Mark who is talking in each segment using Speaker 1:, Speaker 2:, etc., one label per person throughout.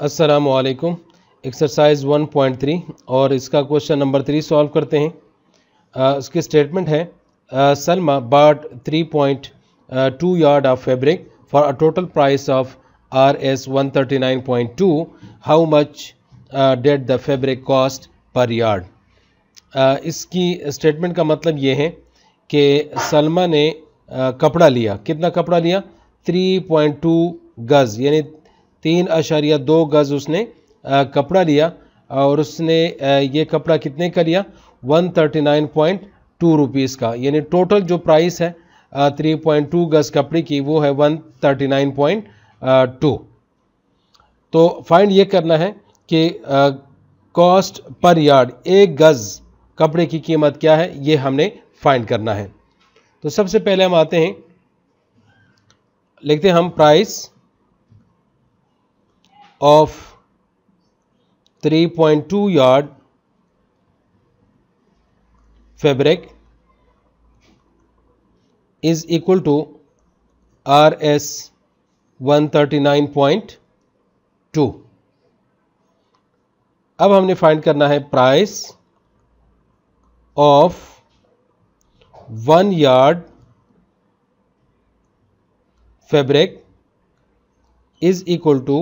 Speaker 1: असलकुम एक्सरसाइज 1.3 और इसका क्वेश्चन नंबर थ्री सॉल्व करते हैं आ, उसकी स्टेटमेंट है Salma bought 3.2 yard of fabric for a total price of R S one thirty nine point two how much did the fabric cost per yard इसकी statement का मतलब ये है कि सलमा ने कपड़ा लिया कितना कपड़ा लिया 3.2 गज़ यानी तीन अशारिया दो गज़ उसने कपड़ा लिया और उसने ये कपड़ा कितने का लिया one thirty nine point two rupees का यानी टोटल जो प्राइस है थ्री पॉइंट टू गज़ कपड़े की वो है one thirty nine point two तो फाइंड ये करना है कि कॉस्ट पर यार्ड एक गज़ कपड़े की कीमत क्या है ये हमने फाइंड करना है तो सबसे पहले हम आते हैं लिखते हैं हम price of 3.2 yard fabric is equal to RS 139.2 अब हमने फाइंड करना है price of one yard fabric is equal to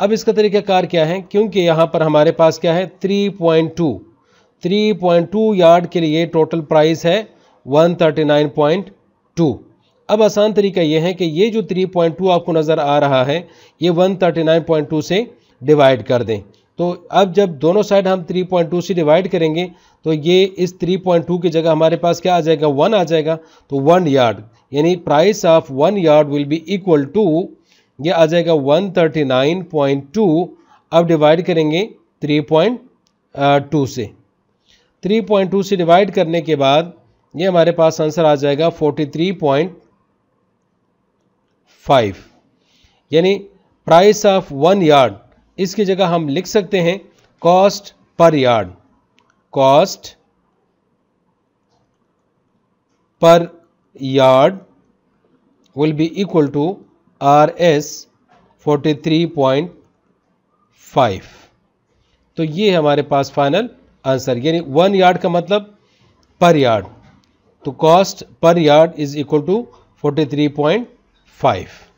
Speaker 1: अब इसका तरीक़ाकार क्या है क्योंकि यहाँ पर हमारे पास क्या है 3.2 3.2 यार्ड के लिए टोटल प्राइस है 139.2 अब आसान तरीका यह है कि ये जो 3.2 आपको नज़र आ रहा है ये 139.2 से डिवाइड कर दें तो अब जब दोनों साइड हम 3.2 से डिवाइड करेंगे तो ये इस 3.2 की जगह हमारे पास क्या आ जाएगा वन आ जाएगा तो वन यार्ड यानी price of one yard will be equal to ये आ जाएगा 139.2 अब डिवाइड करेंगे 3.2 uh, से 3.2 से डिवाइड करने के बाद ये हमारे पास आंसर आ जाएगा 43.5 यानी प्राइस ऑफ वन यार्ड इसकी जगह हम लिख सकते हैं cost per yard cost per yard will be equal to R S तो ये हमारे पास फाइनल आंसर यानी वन यार्ड का मतलब पर यार्ड तो cost per yard is equal to 43.5